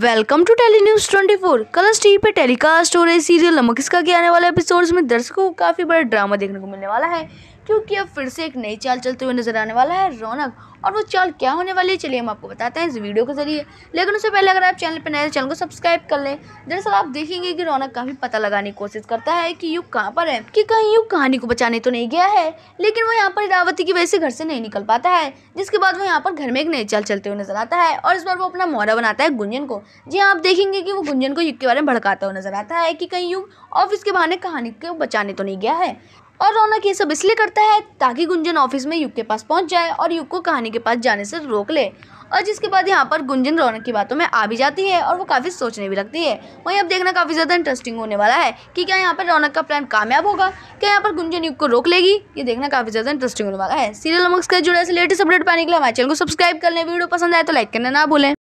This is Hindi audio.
welcome to tele news twenty four colours TV पे टेलीकास्ट हो रही सीरियल नमक इसका के आने वाले एपिसोड्स में दर्शकों को काफ़ी बड़ा ड्रामा देखने को मिलने वाला है क्योंकि अब फिर से एक नई चाल चलते हुए नजर आने वाला है रौनक और वो चाल क्या होने वाली है चलिए हम आपको बताते हैं इस वीडियो के जरिए लेकिन उससे पहले अगर आप चैनल पर नए चैनल को सब्सक्राइब कर लें दरअसल आप देखेंगे कि रौनक काफ़ी पता लगाने की कोशिश करता है कि युग कहाँ पर है कि कहीं युग कहानी को बचाने तो नहीं गया है लेकिन वो यहाँ पर इरावती की वजह से घर से नहीं निकल पाता है जिसके बाद वो यहाँ पर घर में एक नई चाल चलते हुए नजर आता है और इस बार वो अपना मोहरा बनाता है गुंजन को जी हाँ, आप देखेंगे कि वो गुंजन को युग के बारे में भड़काता हुआ नजर आता है कि कहीं युग ऑफिस के बहाने कहानी को बचाने तो नहीं गया है और रौनक ये सब इसलिए करता है ताकि गुंजन ऑफिस में युग के पास पहुंच जाए और युग को कहानी के पास जाने से रोक ले और जिसके बाद यहाँ पर गुंजन रौनक की बातों में आ भी जाती है और वो काफ़ी सोचने भी लगती है वहीं अब देखना काफ़ी ज़्यादा इंटरेस्टिंग होने वाला है कि क्या यहाँ पर रौनक का प्लान कामयाब होगा क्या यहाँ पर गुंजन युग को रोक लेगी ये देखना काफ़ी ज़्यादा इंटरेस्टिंग होने वाला है सीरियल अमक्स का जुड़े से लेटेस्ट अपडेट पाने के लिए हमारे चैनल को सब्सक्राइब कर लें वीडियो पसंद आए तो लाइक करना ना भूलें